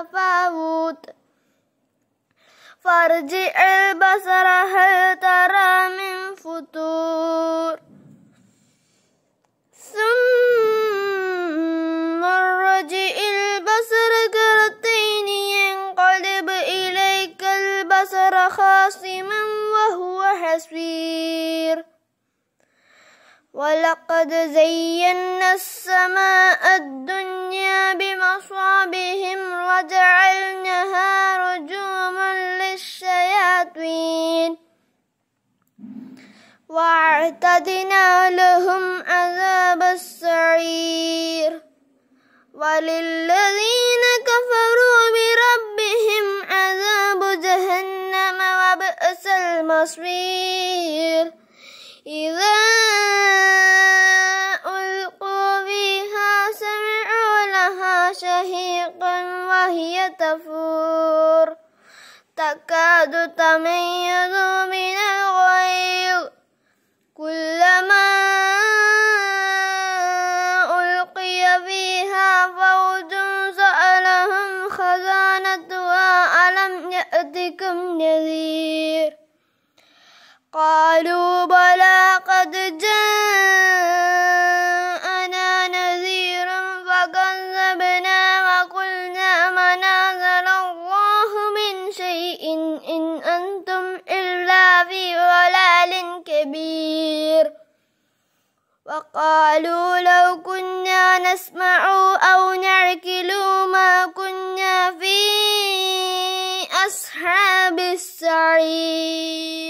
تفاوت فارجع البصر هل ترى من فتور ثم ارجع البصر كرتين ينقلب إليك البصر خاصما وهو حسير ولقد زينا السماء الدنيا بمصر واعتدنا لهم عذاب السعير وللذين كفروا بربهم عذاب جهنم وبئس المصير إذا ألقوا فيها سمعوا لها شهيقا وهي تفور تكاد تميز من ربكم نذير قالوا بلى قد جاءنا نذير فكذبنا وقلنا ما نزل الله من شيء إن أنتم إلا في ضلال كبير وقالوا لو أصحاب السعير